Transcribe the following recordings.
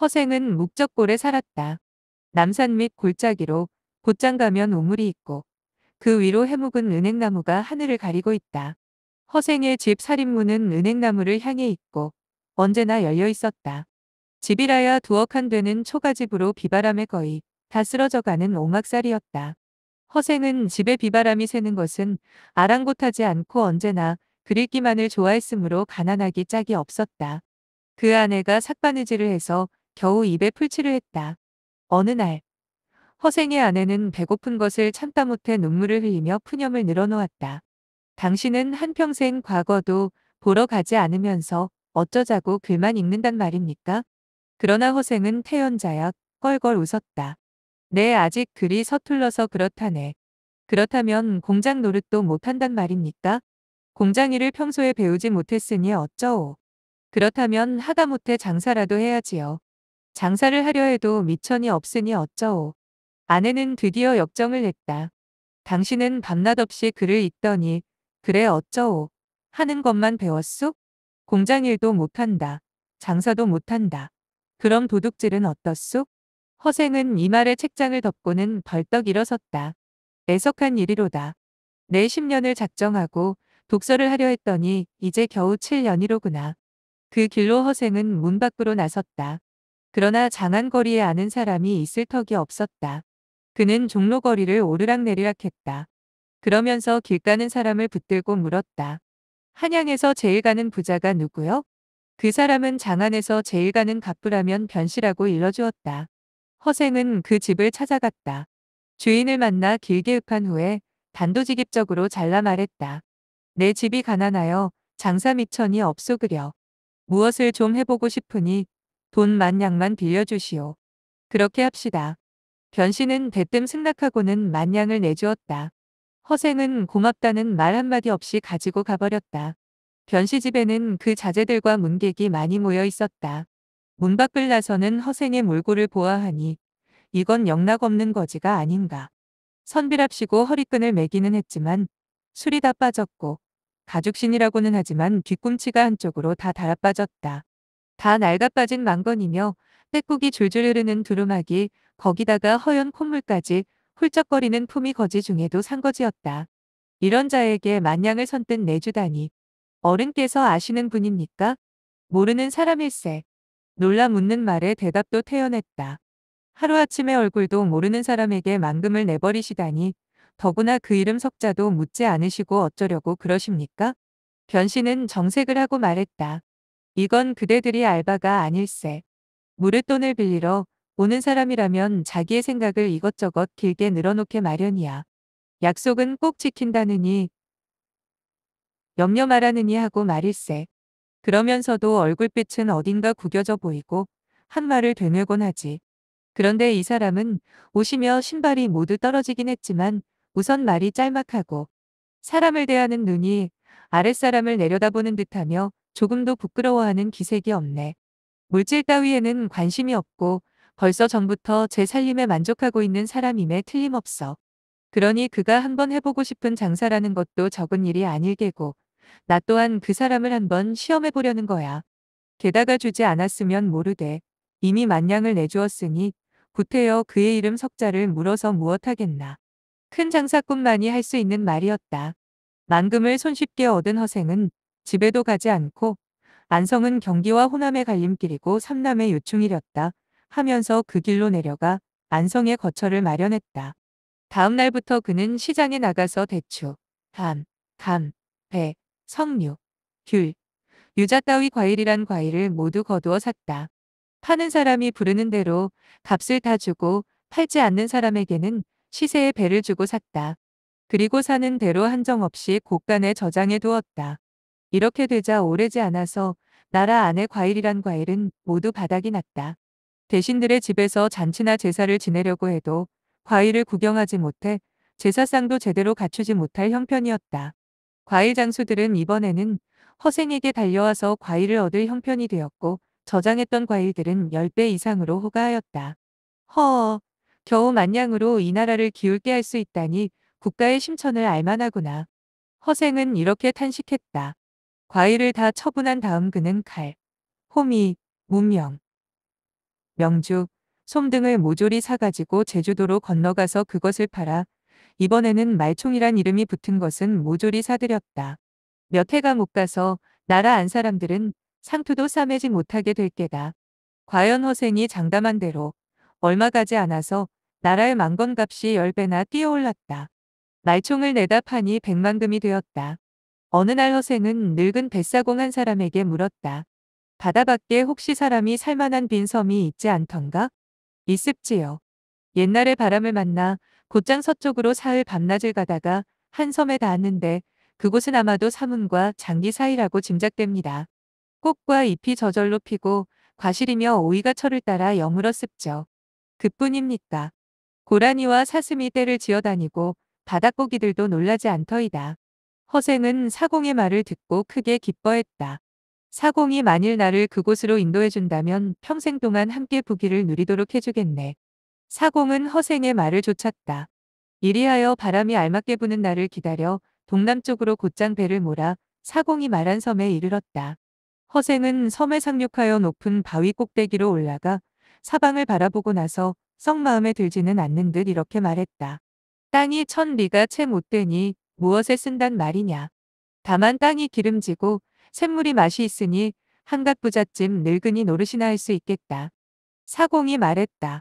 허생은 묵적골에 살았다. 남산 및 골짜기로 곧장 가면 우물이 있고 그 위로 해묵은 은행나무가 하늘을 가리고 있다. 허생의 집 살인문은 은행나무를 향해 있고 언제나 열려 있었다. 집이라야 두억한 되는 초가집으로 비바람에 거의 다 쓰러져가는 오막살이었다. 허생은 집에 비바람이 새는 것은 아랑곳하지 않고 언제나 그리기만을 좋아했으므로 가난하기 짝이 없었다. 그 아내가 삭바느질을 해서 겨우 입에 풀칠을 했다. 어느 날 허생의 아내는 배고픈 것을 참다 못해 눈물을 흘리며 푸념을 늘어놓았다. 당신은 한평생 과거도 보러 가지 않으면서 어쩌자고 글만 읽는단 말입니까? 그러나 허생은 태연자약 껄껄 웃었다. 네 아직 글이 서툴러서 그렇다네. 그렇다면 공장 노릇도 못한단 말입니까? 공장 일을 평소에 배우지 못했으니 어쩌오. 그렇다면 하다못해 장사라도 해야지요. 장사를 하려 해도 미천이 없으니 어쩌오. 아내는 드디어 역정을 냈다. 당신은 밤낮 없이 글을 읽더니 그래 어쩌오 하는 것만 배웠소? 공장 일도 못한다. 장사도 못한다. 그럼 도둑질은 어떻소? 허생은 이 말에 책장을 덮고는 벌떡 일어섰다. 애석한 일이로다. 내 10년을 작정하고 독서를 하려 했더니 이제 겨우 7년이로구나. 그 길로 허생은 문 밖으로 나섰다. 그러나 장안거리에 아는 사람이 있을 턱이 없었다. 그는 종로거리를 오르락내리락 했다. 그러면서 길 가는 사람을 붙들고 물었다. 한양에서 제일 가는 부자가 누구요? 그 사람은 장안에서 제일 가는 갑부라면 변씨라고 일러주었다. 허생은 그 집을 찾아갔다. 주인을 만나 길게 읍한 후에 단도직입적으로 잘라 말했다. 내 집이 가난하여 장사 미천이 없소그려. 무엇을 좀 해보고 싶으니 돈 만냥만 빌려주시오. 그렇게 합시다. 변신은 대뜸 승낙하고는 만냥을 내주었다. 허생은 고맙다는 말 한마디 없이 가지고 가버렸다. 변씨 집에는 그 자제들과 문객이 많이 모여 있었다. 문 밖을 나서는 허생의 몰골을 보아하니 이건 영락 없는 거지가 아닌가. 선비랍시고 허리끈을 매기는 했지만 술이 다 빠졌고 가죽신이라고는 하지만 뒤꿈치가 한쪽으로 다 달아빠졌다. 다 낡아빠진 망건이며 떼국이 줄줄 흐르는 두루마기 거기다가 허연 콧물까지 훌쩍거리는 품이 거지 중에도 산거지였다. 이런 자에게 만냥을 선뜻 내주다니. 어른께서 아시는 분입니까? 모르는 사람일세. 놀라 묻는 말에 대답도 태연했다. 하루아침에 얼굴도 모르는 사람에게 만금을 내버리시다니 더구나 그 이름 석자도 묻지 않으시고 어쩌려고 그러십니까? 변신은 정색을 하고 말했다. 이건 그대들이 알바가 아닐세. 무릇 돈을 빌리러 오는 사람이라면 자기의 생각을 이것저것 길게 늘어놓게 마련이야. 약속은 꼭 지킨다느니 염려 말하느니 하고 말일세. 그러면서도 얼굴빛은 어딘가 구겨져 보이고 한 말을 되뇌곤 하지. 그런데 이 사람은 오시며 신발이 모두 떨어지긴 했지만 우선 말이 짤막하고 사람을 대하는 눈이 아랫사람을 내려다보는 듯하며 조금도 부끄러워하는 기색이 없네. 물질 따위에는 관심이 없고 벌써 전부터 제 살림에 만족하고 있는 사람임에 틀림없어. 그러니 그가 한번 해보고 싶은 장사라는 것도 적은 일이 아닐 게고 나 또한 그 사람을 한번 시험해보려는 거야. 게다가 주지 않았으면 모르되 이미 만냥을 내주었으니 구태여 그의 이름 석자를 물어서 무엇하겠나. 큰 장사꾼만이 할 수 있는 말이었다. 만금을 손쉽게 얻은 허생은 집에도 가지 않고 안성은 경기와 호남의 갈림길이고 삼남의 요충이었다 하면서 그 길로 내려가 안성의 거처를 마련했다. 다음 날부터 그는 시장에 나가서 대추, 담, 감, 배, 석류, 귤, 유자 따위 과일이란 과일을 모두 거두어 샀다. 파는 사람이 부르는 대로 값을 다 주고 팔지 않는 사람에게는 시세의 배를 주고 샀다. 그리고 사는 대로 한정없이 곳간에 저장해 두었다. 이렇게 되자 오래지 않아서 나라 안에 과일이란 과일은 모두 바닥이 났다. 대신들의 집에서 잔치나 제사를 지내려고 해도 과일을 구경하지 못해 제사상도 제대로 갖추지 못할 형편이었다. 과일 장수들은 이번에는 허생에게 달려와서 과일을 얻을 형편이 되었고 저장했던 과일들은 10배 이상으로 호가하였다. 허어, 겨우 만냥으로 이 나라를 기울게 할 수 있다니 국가의 심천을 알만하구나. 허생은 이렇게 탄식했다. 과일을 다 처분한 다음 그는 칼, 호미, 문명, 명주, 솜 등을 모조리 사가지고 제주도로 건너가서 그것을 팔아 이번에는 말총이란 이름이 붙은 것은 모조리 사들였다. 몇 해가 못 가서 나라 안 사람들은 상투도 싸매지 못하게 될 게다. 과연 허생이 장담한 대로 얼마 가지 않아서 나라의 망건값이 10배나 뛰어올랐다. 말총을 내다 파니 백만금이 되었다. 어느 날 허생은 늙은 뱃사공 한 사람에게 물었다. 바다 밖에 혹시 사람이 살만한 빈 섬이 있지 않던가? 있습지요. 옛날에 바람을 만나 곧장 서쪽으로 사흘 밤낮을 가다가 한 섬에 닿았는데 그곳은 아마도 사문과 장기 사이라고 짐작됩니다. 꽃과 잎이 저절로 피고 과실이며 오이가 철을 따라 여물어 습죠. 그뿐입니까. 고라니와 사슴이 떼를 지어다니고 바닷고기들도 놀라지 않더이다. 허생은 사공의 말을 듣고 크게 기뻐했다. 사공이 만일 나를 그곳으로 인도해준다면 평생 동안 함께 부귀를 누리도록 해주겠네. 사공은 허생의 말을 좇았다. 이리하여 바람이 알맞게 부는 날을 기다려 동남쪽으로 곧장 배를 몰아 사공이 말한 섬에 이르렀다. 허생은 섬에 상륙하여 높은 바위 꼭대기로 올라가 사방을 바라보고 나서 썩 마음에 들지는 않는 듯 이렇게 말했다. 땅이 천리가 채 못되니 무엇에 쓴단 말이냐. 다만 땅이 기름지고 샘물이 맛이 있으니 한각 부잣집 늙은이 노릇이나 할 수 있겠다. 사공이 말했다.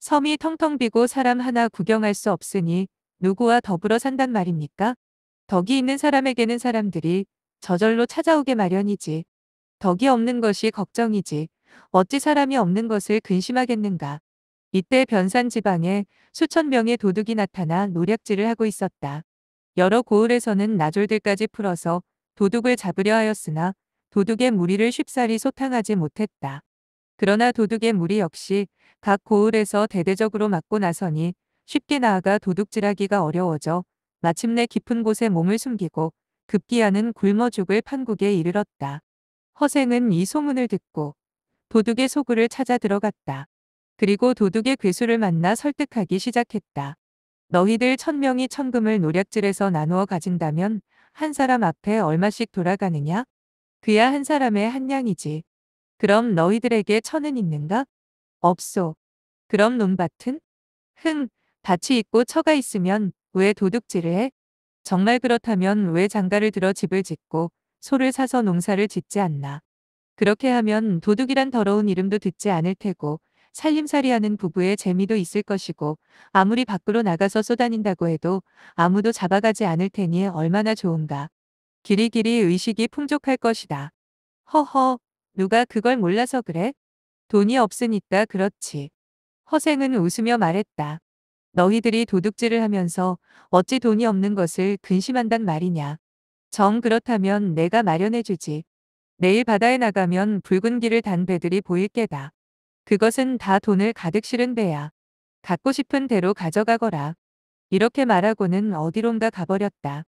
섬이 텅텅 비고 사람 하나 구경할 수 없으니 누구와 더불어 산단 말입니까? 덕이 있는 사람에게는 사람들이 저절로 찾아오게 마련이지. 덕이 없는 것이 걱정이지. 어찌 사람이 없는 것을 근심하겠는가. 이때 변산 지방에 수천 명의 도둑이 나타나 노략질을 하고 있었다. 여러 고을에서는 나졸들까지 풀어서 도둑을 잡으려 하였으나 도둑의 무리를 쉽사리 소탕하지 못했다. 그러나 도둑의 무리 역시 각 고을에서 대대적으로 맞고 나서니 쉽게 나아가 도둑질하기가 어려워져 마침내 깊은 곳에 몸을 숨기고 급기야는 굶어 죽을 판국에 이르렀다. 허생은 이 소문을 듣고 도둑의 소굴을 찾아 들어갔다. 그리고 도둑의 괴수를 만나 설득하기 시작했다. 너희들 천명이 천금을 노략질에서 나누어 가진다면 한 사람 앞에 얼마씩 돌아가느냐? 그야 한 사람의 한 양이지. 그럼 너희들에게 천은 있는가? 없소. 그럼 논밭은? 흥, 밭이 있고 처가 있으면 왜 도둑질을 해? 정말 그렇다면 왜 장가를 들어 집을 짓고 소를 사서 농사를 짓지 않나? 그렇게 하면 도둑이란 더러운 이름도 듣지 않을 테고 살림살이 하는 부부의 재미도 있을 것이고 아무리 밖으로 나가서 쏘다닌다고 해도 아무도 잡아가지 않을 테니 얼마나 좋은가. 길이길이 의식이 풍족할 것이다. 허허, 누가 그걸 몰라서 그래? 돈이 없으니까 그렇지. 허생은 웃으며 말했다. 너희들이 도둑질을 하면서 어찌 돈이 없는 것을 근심한단 말이냐. 정 그렇다면 내가 마련해주지. 내일 바다에 나가면 붉은 길을 단 배들이 보일 게다. 그것은 다 돈을 가득 실은 배야. 갖고 싶은 대로 가져가거라. 이렇게 말하고는 어디론가 가버렸다.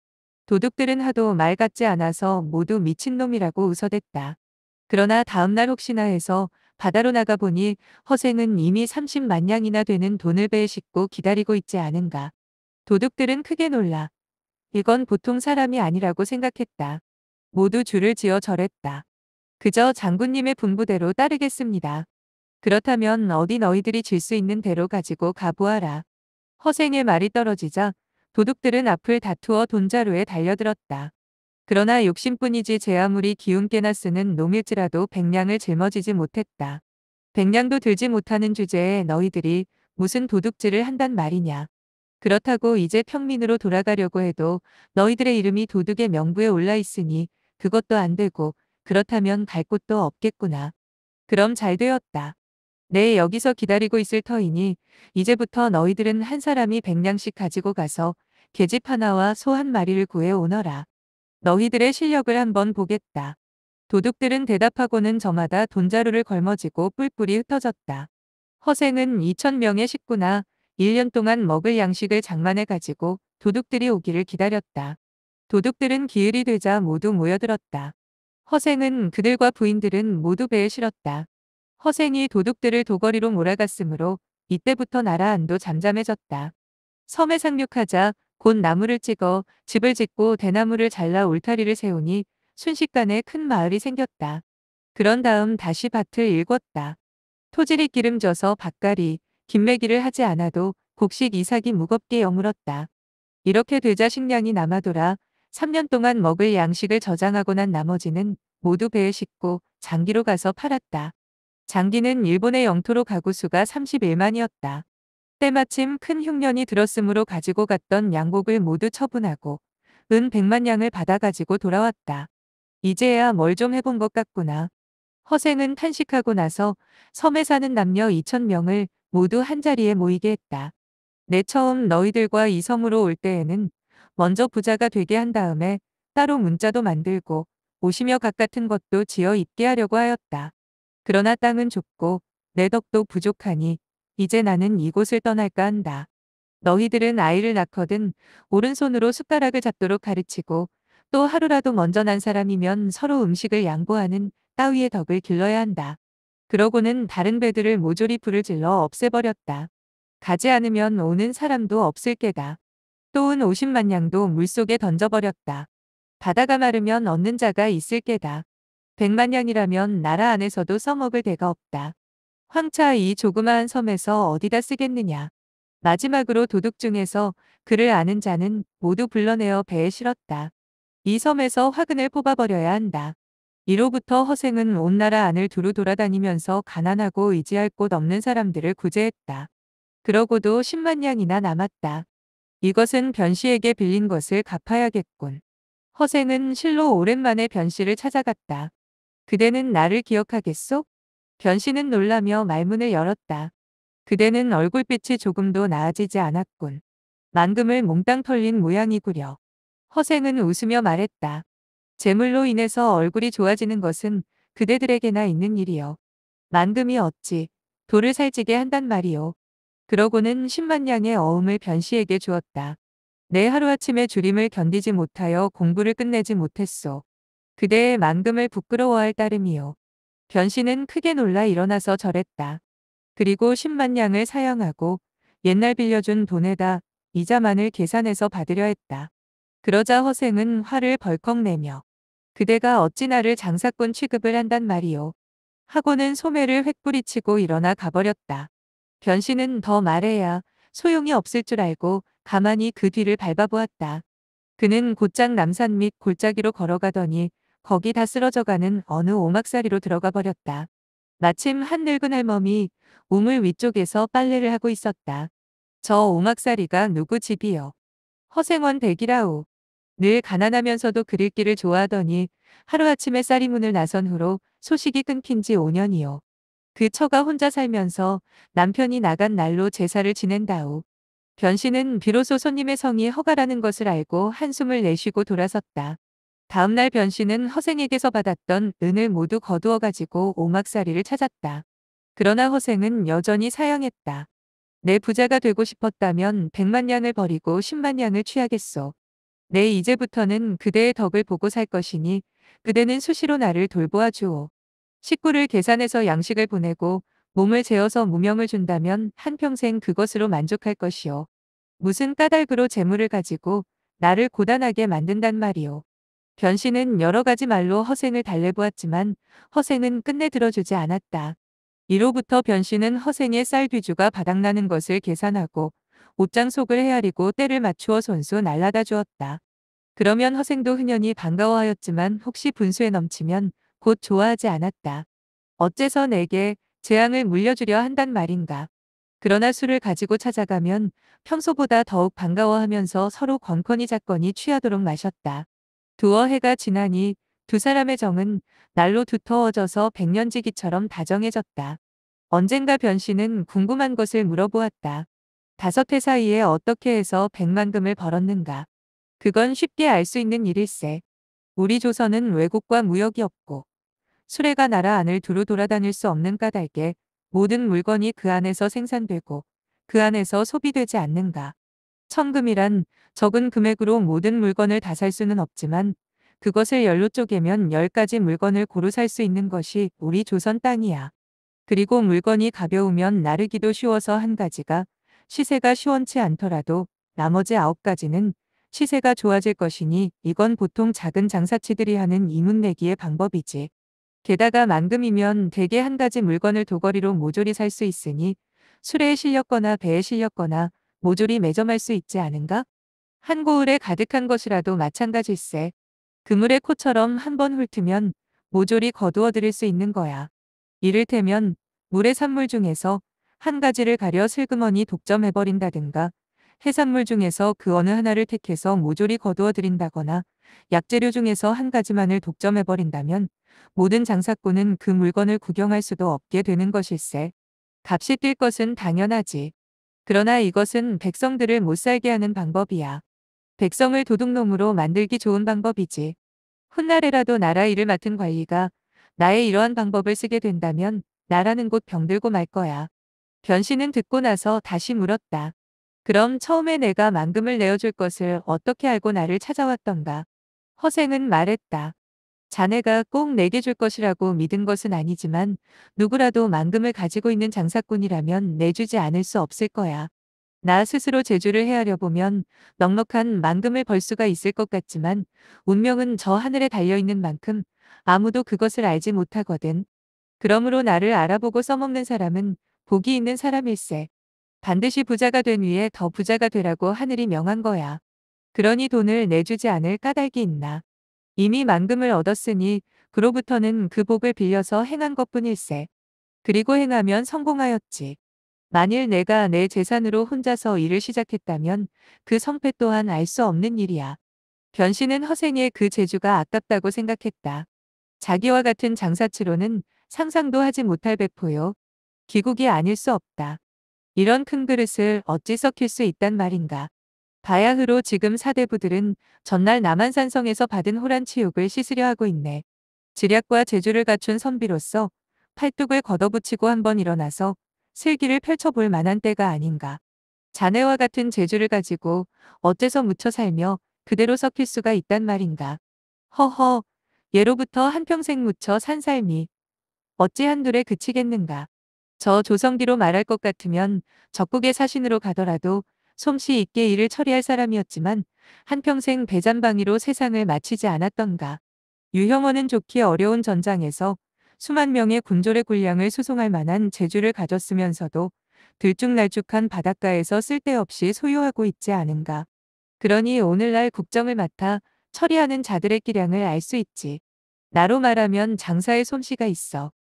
도둑들은 하도 말 같지 않아서 모두 미친놈이라고 웃어댔다. 그러나 다음날 혹시나 해서 바다로 나가보니 허생은 이미 30만냥이나 되는 돈을 배에 싣고 기다리고 있지 않은가. 도둑들은 크게 놀라. 이건 보통 사람이 아니라고 생각했다. 모두 줄을 지어 절했다. 그저 장군님의 분부대로 따르겠습니다. 그렇다면 어디 너희들이 질 수 있는 대로 가지고 가보아라. 허생의 말이 떨어지자 도둑들은 앞을 다투어 돈자루에 달려들었다. 그러나 욕심뿐이지 제 아무리 기운깨나 쓰는 놈일지라도 백량을 짊어지지 못했다. 백량도 들지 못하는 주제에 너희들이 무슨 도둑질을 한단 말이냐. 그렇다고 이제 평민으로 돌아가려고 해도 너희들의 이름이 도둑의 명부에 올라 있으니 그것도 안 되고 그렇다면 갈 곳도 없겠구나. 그럼 잘 되었다. 네 여기서 기다리고 있을 터이니 이제부터 너희들은 한 사람이 백냥씩 가지고 가서 계집 하나와 소 한 마리를 구해 오너라. 너희들의 실력을 한번 보겠다. 도둑들은 대답하고는 저마다 돈자루를 걸머지고 뿔뿔이 흩어졌다. 허생은 2천명의 식구나 1년 동안 먹을 양식을 장만해 가지고 도둑들이 오기를 기다렸다. 도둑들은 기일이 되자 모두 모여들었다. 허생은 그들과 부인들은 모두 배에 실었다. 허생이 도둑들을 도거리로 몰아갔으므로 이때부터 나라 안도 잠잠해졌다. 섬에 상륙하자 곧 나무를 찍어 집을 짓고 대나무를 잘라 울타리를 세우니 순식간에 큰 마을이 생겼다. 그런 다음 다시 밭을 일궜다. 토질이 기름져서 밭갈이, 김매기를 하지 않아도 곡식 이삭이 무겁게 여물었다. 이렇게 되자 식량이 남아돌아 3년 동안 먹을 양식을 저장하고 난 나머지는 모두 배에 싣고 장기로 가서 팔았다. 장기는 일본의 영토로 가구수가 31만이었다. 때마침 큰 흉년이 들었으므로 가지고 갔던 양곡을 모두 처분하고 은 100만 양을 받아가지고 돌아왔다. 이제야 뭘 좀 해본 것 같구나. 허생은 탄식하고 나서 섬에 사는 남녀 2천명을 모두 한자리에 모이게 했다. 내 네, 처음 너희들과 이 섬으로 올 때에는 먼저 부자가 되게 한 다음에 따로 문자도 만들고 오시며 각 같은 것도 지어 입게 하려고 하였다. 그러나 땅은 좁고 내 덕도 부족하니 이제 나는 이곳을 떠날까 한다. 너희들은 아이를 낳거든 오른손으로 숟가락을 잡도록 가르치고 또 하루라도 먼저 난 사람이면 서로 음식을 양보하는 따위의 덕을 길러야 한다. 그러고는 다른 배들을 모조리 불을 질러 없애버렸다. 가지 않으면 오는 사람도 없을 게다. 또은 50만 양도 물속에 던져버렸다. 바다가 마르면 얻는 자가 있을 게다. 백만 냥이라면 나라 안에서도 써먹을 데가 없다. 황차 이 조그마한 섬에서 어디다 쓰겠느냐. 마지막으로 도둑 중에서 그를 아는 자는 모두 불러내어 배에 실었다. 이 섬에서 화근을 뽑아버려야 한다. 이로부터 허생은 온 나라 안을 두루 돌아다니면서 가난하고 의지할 곳 없는 사람들을 구제했다. 그러고도 10만 냥이나 남았다. 이것은 변씨에게 빌린 것을 갚아야겠군. 허생은 실로 오랜만에 변씨를 찾아갔다. 그대는 나를 기억하겠소? 변신은 놀라며 말문을 열었다. 그대는 얼굴빛이 조금도 나아지지 않았군. 만금을 몽땅 털린 모양이구려. 허생은 웃으며 말했다. 재물로 인해서 얼굴이 좋아지는 것은 그대들에게나 있는 일이요. 만금이 어찌 돌을 살찌게 한단 말이오 그러고는 10만 냥의 어음을 변씨에게 주었다. 내 하루아침에 주림을 견디지 못하여 공부를 끝내지 못했소. 그대의 만금을 부끄러워할 따름이요. 변신은 크게 놀라 일어나서 절했다. 그리고 10만 냥을 사양하고 옛날 빌려준 돈에다 이자만을 계산해서 받으려 했다. 그러자 허생은 화를 벌컥 내며 그대가 어찌 나를 장사꾼 취급을 한단 말이오. 하고는 소매를 횃뿌리치고 일어나 가버렸다. 변신은 더 말해야 소용이 없을 줄 알고 가만히 그 뒤를 밟아보았다. 그는 곧장 남산 및 골짜기로 걸어가더니 거기 다 쓰러져가는 어느 오막살이로 들어가 버렸다. 마침 한 늙은 할멈이 우물 위쪽에서 빨래를 하고 있었다. 저오막살이가 누구 집이요? 허생원 백이라우늘 가난하면서도 그릴기를 좋아하더니 하루아침에 쌀이문을 나선 후로 소식이 끊긴 지 5년이요. 그 처가 혼자 살면서 남편이 나간 날로 제사를 지낸다우변신은 비로소 손님의 성이 허가라는 것을 알고 한숨을 내쉬고 돌아섰다. 다음날 변신은 허생에게서 받았던 은을 모두 거두어 가지고 오막살이를 찾았다. 그러나 허생은 여전히 사양했다. 내 부자가 되고 싶었다면 백만 냥을 버리고 십만 냥을 취하겠소. 내 이제부터는 그대의 덕을 보고 살 것이니 그대는 수시로 나를 돌보아 주오. 식구를 계산해서 양식을 보내고 몸을 재어서 무명을 준다면 한평생 그것으로 만족할 것이오. 무슨 까닭으로 재물을 가지고 나를 고단하게 만든단 말이오. 변신은 여러 가지 말로 허생을 달래보았지만 허생은 끝내 들어주지 않았다. 이로부터 변신은 허생의 쌀 뒤주가 바닥나는 것을 계산하고 옷장 속을 헤아리고 때를 맞추어 손수 날라다 주었다. 그러면 허생도 흔연히 반가워하였지만 혹시 분수에 넘치면 곧 좋아하지 않았다. 어째서 내게 재앙을 물려주려 한단 말인가. 그러나 술을 가지고 찾아가면 평소보다 더욱 반가워하면서 서로 권건이 작건이 취하도록 마셨다. 두어 해가 지나니 두 사람의 정은 날로 두터워져서 백년지기처럼 다정해졌다. 언젠가 변씨는 궁금한 것을 물어보았다. 다섯 해 사이에 어떻게 해서 백만금을 벌었는가. 그건 쉽게 알 수 있는 일일세. 우리 조선은 외국과 무역이 없고 수레가 나라 안을 두루 돌아다닐 수 없는 까닭에 모든 물건이 그 안에서 생산되고 그 안에서 소비되지 않는가. 천금이란 적은 금액으로 모든 물건을 다 살 수는 없지만 그것을 열로 쪼개면 10가지 물건을 고루 살 수 있는 것이 우리 조선 땅이야. 그리고 물건이 가벼우면 나르기도 쉬워서 한 가지가 시세가 시원치 않더라도 나머지 9가지는 시세가 좋아질 것이니 이건 보통 작은 장사치들이 하는 이문내기의 방법이지. 게다가 만금이면 대개 한 가지 물건을 도거리로 모조리 살 수 있으니 술에 실렸거나 배에 실렸거나 모조리 매점할 수 있지 않은가? 한고을에 가득한 것이라도 마찬가지일세. 그물의 코처럼 한 번 훑으면 모조리 거두어 들일 수 있는 거야. 이를테면 물의 산물 중에서 한 가지를 가려 슬그머니 독점해버린다든가 해산물 중에서 그 어느 하나를 택해서 모조리 거두어 들인다거나 약재료 중에서 한 가지만을 독점해버린다면 모든 장사꾼은 그 물건을 구경할 수도 없게 되는 것일세. 값이 뛸 것은 당연하지. 그러나 이것은 백성들을 못 살게 하는 방법이야. 백성을 도둑놈으로 만들기 좋은 방법이지. 훗날에라도 나라 일을 맡은 관리가 나의 이러한 방법을 쓰게 된다면 나라는 곧 병들고 말 거야. 변신은 듣고 나서 다시 물었다. 그럼 처음에 내가 만금을 내어줄 것을 어떻게 알고 나를 찾아왔던가. 허생은 말했다. 자네가 꼭 내게 줄 것이라고 믿은 것은 아니지만 누구라도 만금을 가지고 있는 장사꾼이라면 내주지 않을 수 없을 거야. 나 스스로 재주를 헤아려 보면 넉넉한 만금을 벌 수가 있을 것 같지만 운명은 저 하늘에 달려있는 만큼 아무도 그것을 알지 못하거든. 그러므로 나를 알아보고 써먹는 사람은 복이 있는 사람일세. 반드시 부자가 된 위에 더 부자가 되라고 하늘이 명한 거야. 그러니 돈을 내주지 않을 까닭이 있나. 이미 만금을 얻었으니 그로부터는 그 복을 빌려서 행한 것뿐일세. 그리고 행하면 성공하였지. 만일 내가 내 재산으로 혼자서 일을 시작했다면 그 성패 또한 알 수 없는 일이야. 변신은 허생의 그 재주가 아깝다고 생각했다. 자기와 같은 장사치로는 상상도 하지 못할 배포요. 기국이 아닐 수 없다. 이런 큰 그릇을 어찌 썩힐 수 있단 말인가. 바야흐로 지금 사대부들은 전날 남한산성에서 받은 호란치욕을 씻으려 하고 있네. 지략과 재주를 갖춘 선비로서 팔뚝을 걷어붙이고 한번 일어나서 슬기를 펼쳐볼 만한 때가 아닌가. 자네와 같은 재주를 가지고 어째서 묻혀 살며 그대로 섞일 수가 있단 말인가. 허허, 예로부터 한평생 묻혀 산 삶이 어찌 한둘에 그치겠는가. 저 조성기로 말할 것 같으면 적국의 사신으로 가더라도 솜씨 있게 일을 처리할 사람이었지만 한평생 배잔방위로 세상을 마치지 않았던가. 유형원은 좋기 어려운 전장에서 수만 명의 군졸의 군량을 수송할 만한 재주를 가졌으면서도 들쭉날쭉한 바닷가에서 쓸데없이 소유하고 있지 않은가. 그러니 오늘날 국정을 맡아 처리하는 자들의 기량을 알 수 있지. 나로 말하면 장사의 솜씨가 있어.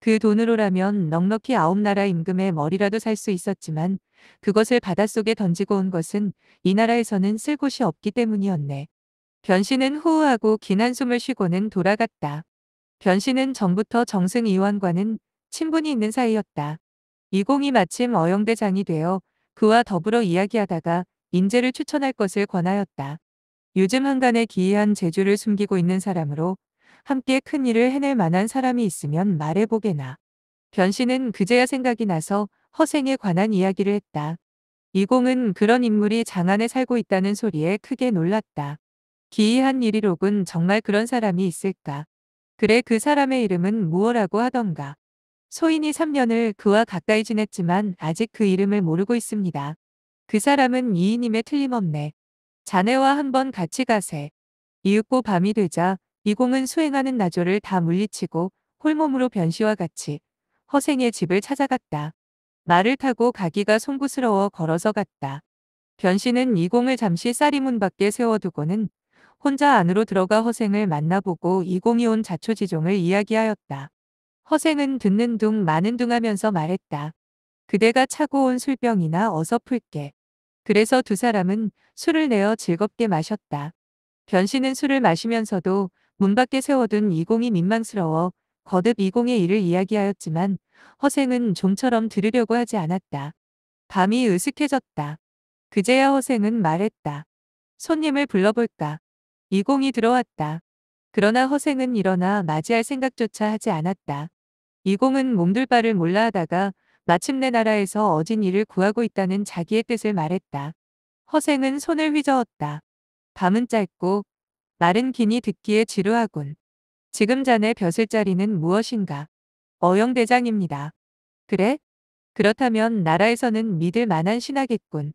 그 돈으로라면 넉넉히 아홉 나라 임금의 머리라도 살 수 있었지만 그것을 바닷속에 던지고 온 것은 이 나라에서는 쓸 곳이 없기 때문이었네. 변신은 후우하고긴 한숨을 쉬고는 돌아갔다. 변신은 전부터 정승 의원과는 친분이 있는 사이였다. 이공이 마침 어영대장이 되어 그와 더불어 이야기하다가 인재를 추천할 것을 권하였다. 요즘 한간에 기이한 재주를 숨기고 있는 사람으로 함께 큰 일을 해낼 만한 사람이 있으면 말해보게나. 변신은 그제야 생각이 나서 허생에 관한 이야기를 했다. 이공은 그런 인물이 장안에 살고 있다는 소리에 크게 놀랐다. 기이한 일이로군 정말 그런 사람이 있을까. 그래 그 사람의 이름은 무엇라고 하던가. 소인이 3년을 그와 가까이 지냈지만 아직 그 이름을 모르고 있습니다. 그 사람은 이인임에 틀림없네. 자네와 한번 같이 가세. 이윽고 밤이 되자 이공은 수행하는 나조를 다 물리치고 홀몸으로 변시와 같이 허생의 집을 찾아갔다. 말을 타고 가기가 송구스러워 걸어서 갔다. 변신은 이공을 잠시 쌀이문 밖에 세워두고는 혼자 안으로 들어가 허생을 만나보고 이공이 온 자초지종을 이야기하였다. 허생은 듣는 둥 마는 둥 하면서 말했다. 그대가 차고 온 술병이나 어서 풀게. 그래서 두 사람은 술을 내어 즐겁게 마셨다. 변신은 술을 마시면서도 문 밖에 세워둔 이공이 민망스러워 거듭 이공의 일을 이야기하였지만 허생은 좀처럼 들으려고 하지 않았다. 밤이 으슥해졌다. 그제야 허생은 말했다. 손님을 불러볼까. 이공이 들어왔다. 그러나 허생은 일어나 맞이할 생각조차 하지 않았다. 이공은 몸둘 바를 몰라 하다가 마침내 나라에서 어진 일을 구하고 있다는 자기의 뜻을 말했다. 허생은 손을 휘저었다. 밤은 짧고 말은 기니 듣기에 지루하군. 지금 자네 벼슬 자리는 무엇인가? 어영대장입니다. 그래? 그렇다면 나라에서는 믿을 만한 신하겠군.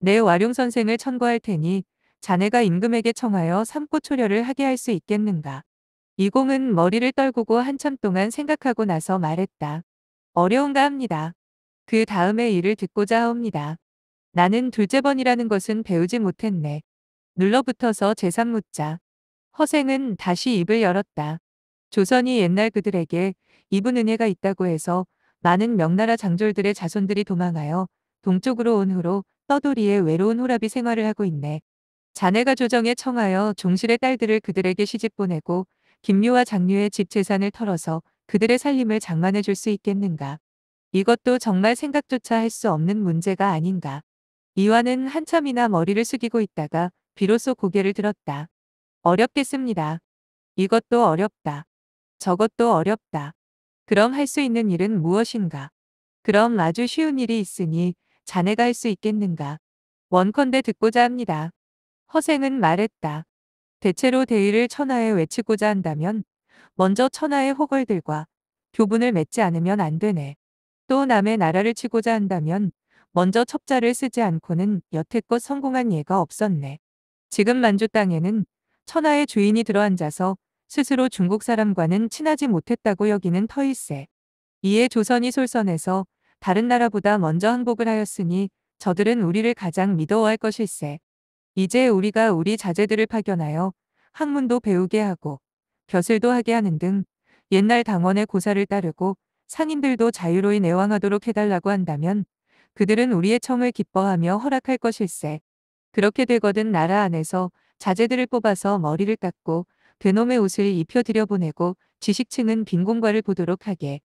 내 와룡 선생을 천거할 테니 자네가 임금에게 청하여 삼고초려를 하게 할 수 있겠는가. 이공은 머리를 떨구고 한참 동안 생각하고 나서 말했다. 어려운가 합니다. 그 다음에 일을 듣고자 하옵니다. 나는 둘째 번이라는 것은 배우지 못했네. 눌러붙어서 재산 묻자. 허생은 다시 입을 열었다. 조선이 옛날 그들에게 입은 은혜가 있다고 해서 많은 명나라 장졸들의 자손들이 도망하여 동쪽으로 온 후로 떠돌이의 외로운 호랍이 생활을 하고 있네. 자네가 조정에 청하여 종실의 딸들을 그들에게 시집 보내고 김묘와 장류의 집 재산을 털어서 그들의 살림을 장만해 줄 수 있겠는가. 이것도 정말 생각조차 할 수 없는 문제가 아닌가. 이와는 한참이나 머리를 숙이고 있다가 비로소 고개를 들었다. 어렵겠습니다. 이것도 어렵다. 저것도 어렵다. 그럼 할 수 있는 일은 무엇인가? 그럼 아주 쉬운 일이 있으니 자네가 할 수 있겠는가? 원컨대 듣고자 합니다. 허생은 말했다. 대체로 대의를 천하에 외치고자 한다면 먼저 천하의 호걸들과 교분을 맺지 않으면 안 되네. 또 남의 나라를 치고자 한다면 먼저 첩자를 쓰지 않고는 여태껏 성공한 예가 없었네. 지금 만주 땅에는 천하의 주인이 들어앉아서 스스로 중국 사람과는 친하지 못했다고 여기는 터일세. 이에 조선이 솔선해서 다른 나라보다 먼저 항복을 하였으니 저들은 우리를 가장 믿어할 것일세. 이제 우리가 우리 자제들을 파견하여 학문도 배우게 하고 벼슬도 하게 하는 등 옛날 당원의 고사를 따르고 상인들도 자유로이 내왕하도록 해달라고 한다면 그들은 우리의 청을 기뻐하며 허락할 것일세. 그렇게 되거든 나라 안에서 자제들을 뽑아서 머리를 깎고 그놈의 옷을 입혀 들여보내고 지식층은 빈 공과를 보도록 하게.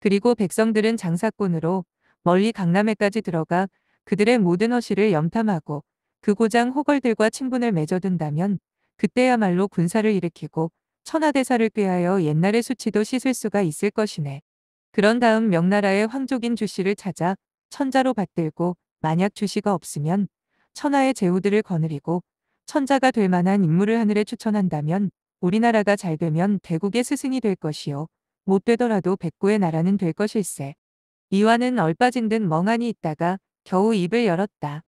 그리고 백성들은 장사꾼으로 멀리 강남에까지 들어가 그들의 모든 허실을 염탐하고 그 고장 호걸들과 친분을 맺어둔다면 그때야말로 군사를 일으키고 천하대사를 꾀하여 옛날의 수치도 씻을 수가 있을 것이네. 그런 다음 명나라의 황족인 주씨를 찾아 천자로 받들고 만약 주씨가 없으면 천하의 제후들을 거느리고 천자가 될 만한 인물을 하늘에 추천한다면 우리나라가 잘 되면 대국의 스승이 될 것이요. 못 되더라도 백구의 나라는 될 것일세. 이와는 얼빠진 듯 멍하니 있다가 겨우 입을 열었다.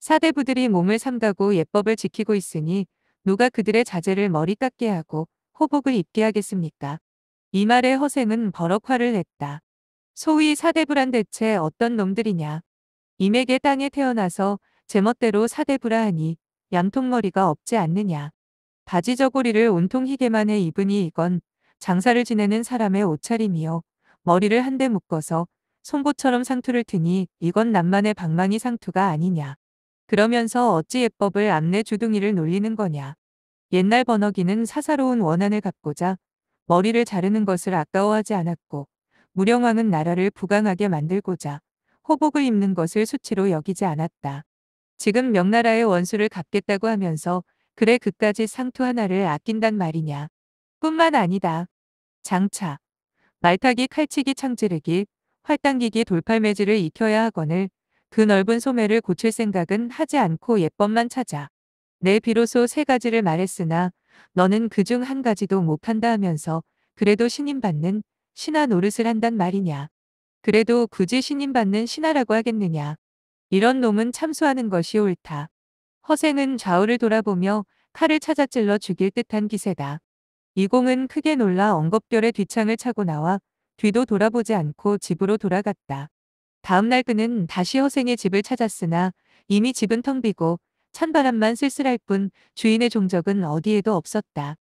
사대부들이 몸을 삼가고 예법을 지키고 있으니 누가 그들의 자제를 머리 깎게 하고 호복을 입게 하겠습니까? 이 말에 허생은 버럭 화를 냈다. 소위 사대부란 대체 어떤 놈들이냐. 임에게 땅에 태어나서 제멋대로 사대부라 하니 양통머리가 없지 않느냐. 바지 저고리를 온통 희게만 해 입으니 이건 장사를 지내는 사람의 옷차림이요. 머리를 한데 묶어서 송곳처럼 상투를 트니 이건 남만의 방망이 상투가 아니냐. 그러면서 어찌 예법을 암내 주둥이를 놀리는 거냐. 옛날 번어기는 사사로운 원한을 갖고자 머리를 자르는 것을 아까워하지 않았고 무령왕은 나라를 부강하게 만들고자 호복을 입는 것을 수치로 여기지 않았다. 지금 명나라의 원수를 갚겠다고 하면서 그래 그까지 상투 하나를 아낀단 말이냐. 뿐만 아니다. 장차. 말타기 칼치기 창지르기 활당기기 돌팔매질을 익혀야 하거늘 그 넓은 소매를 고칠 생각은 하지 않고 예법만 찾아. 내 비로소 세 가지를 말했으나 너는 그 중 한 가지도 못한다 하면서 그래도 신임받는 신하 노릇을 한단 말이냐. 그래도 굳이 신임받는 신하라고 하겠느냐. 이런 놈은 참수하는 것이 옳다. 허생은 좌우를 돌아보며 칼을 찾아 찔러 죽일 듯한 기세다. 이공은 크게 놀라 엉겁결에 뒤창을 차고 나와 뒤도 돌아보지 않고 집으로 돌아갔다. 다음날 그는 다시 허생의 집을 찾았으나 이미 집은 텅 비고 찬바람만 쓸쓸할 뿐 주인의 종적은 어디에도 없었다.